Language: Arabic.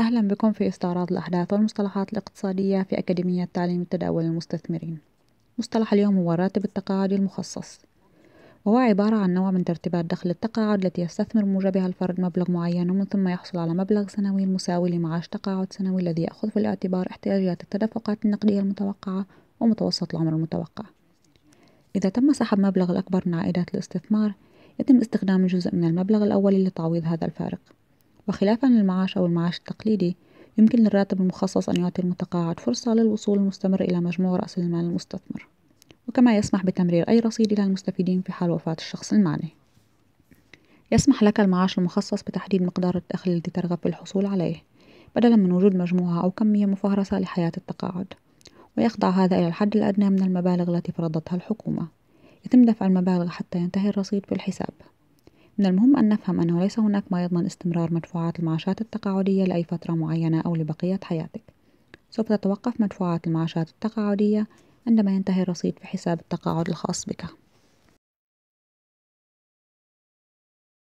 أهلا بكم في استعراض الأحداث والمصطلحات الاقتصادية في أكاديمية تعليم التداول للمستثمرين مصطلح اليوم هو الراتب التقاعدي المخصص وهو عبارة عن نوع من ترتيبات دخل التقاعد التي يستثمر موجبها الفرد مبلغ معين ومن ثم يحصل على مبلغ سنوي مساوي لمعاش تقاعد سنوي الذي يأخذ في الاعتبار احتياجات التدفقات النقدية المتوقعة ومتوسط العمر المتوقع إذا تم سحب مبلغ الأكبر من عائدات الاستثمار يتم استخدام جزء من المبلغ الأولي لتعويض هذا الفارق وخلافا للمعاش أو المعاش التقليدي يمكن للراتب المخصص أن يعطي المتقاعد فرصة للوصول المستمر إلى مجموع رأس المال المستثمر وكما يسمح بتمرير أي رصيد إلى المستفيدين في حال وفاة الشخص المعني يسمح لك المعاش المخصص بتحديد مقدار الدخل الذي ترغب في الحصول عليه بدلا من وجود مجموعة أو كمية مفهرسة لحياة التقاعد ويخضع هذا إلى الحد الأدنى من المبالغ التي فرضتها الحكومة يتم دفع المبالغ حتى ينتهي الرصيد في الحساب من المهم أن نفهم أنه ليس هناك ما يضمن استمرار مدفوعات المعاشات التقاعدية لأي فترة معينة أو لبقية حياتك سوف تتوقف مدفوعات المعاشات التقاعدية عندما ينتهي الرصيد في حساب التقاعد الخاص بك